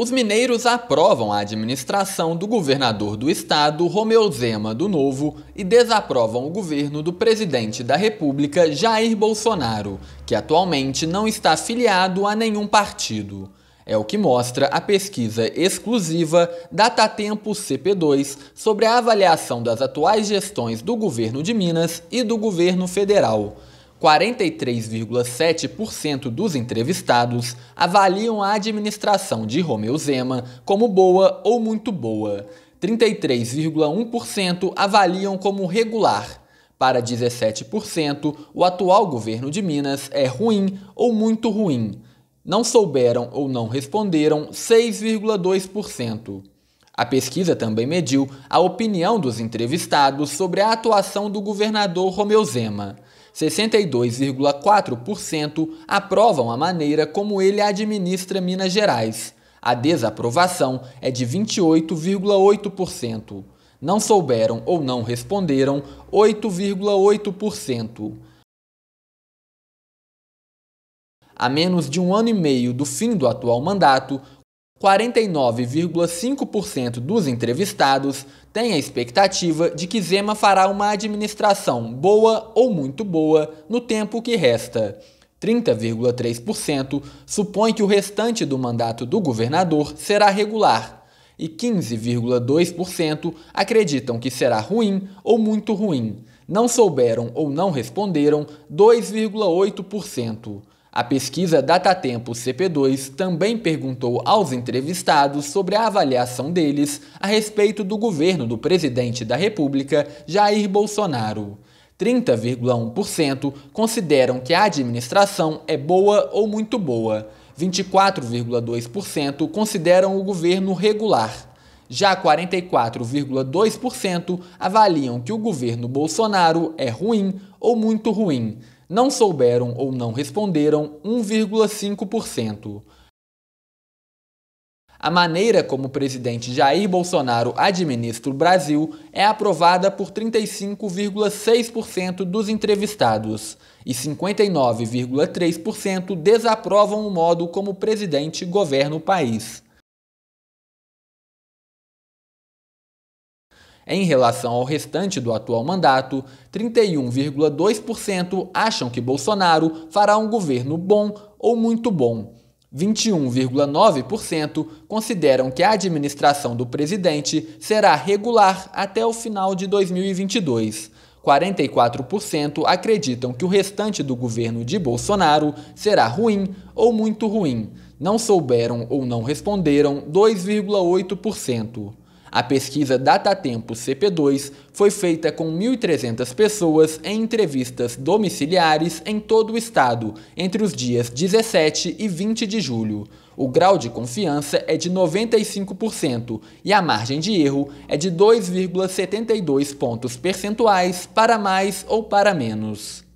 Os mineiros aprovam a administração do governador do estado, Romeu Zema, do Novo, e desaprovam o governo do presidente da República, Jair Bolsonaro, que atualmente não está filiado a nenhum partido. É o que mostra a pesquisa exclusiva Datatempo CP2 sobre a avaliação das atuais gestões do governo de Minas e do governo federal. 43,7% dos entrevistados avaliam a administração de Romeu Zema como boa ou muito boa. 33,1% avaliam como regular. Para 17%, o atual governo de Minas é ruim ou muito ruim. Não souberam ou não responderam 6,2%. A pesquisa também mediu a opinião dos entrevistados sobre a atuação do governador Romeu Zema. 62,4% aprovam a maneira como ele administra Minas Gerais. A desaprovação é de 28,8%. Não souberam ou não responderam 8,8%. A menos de um ano e meio do fim do atual mandato, 49,5% dos entrevistados têm a expectativa de que Zema fará uma administração boa ou muito boa no tempo que resta. 30,3% supõe que o restante do mandato do governador será regular e 15,2% acreditam que será ruim ou muito ruim. Não souberam ou não responderam 2,8%. A pesquisa Datatempo CP2 também perguntou aos entrevistados sobre a avaliação deles a respeito do governo do presidente da República, Jair Bolsonaro. 30,1% consideram que a administração é boa ou muito boa. 24,2% consideram o governo regular. Já 44,2% avaliam que o governo Bolsonaro é ruim ou muito ruim. Não souberam ou não responderam 1,5%. A maneira como o presidente Jair Bolsonaro administra o Brasil é aprovada por 35,6% dos entrevistados e 59,3% desaprovam o modo como o presidente governa o país. Em relação ao restante do atual mandato, 31,2% acham que Bolsonaro fará um governo bom ou muito bom. 21,9% consideram que a administração do presidente será regular até o final de 2022. 44% acreditam que o restante do governo de Bolsonaro será ruim ou muito ruim. Não souberam ou não responderam 2,8%. A pesquisa Datatempo CP2 foi feita com 1.300 pessoas em entrevistas domiciliares em todo o estado, entre os dias 17 e 20 de julho. O grau de confiança é de 95% e a margem de erro é de 2,72 pontos percentuais para mais ou para menos.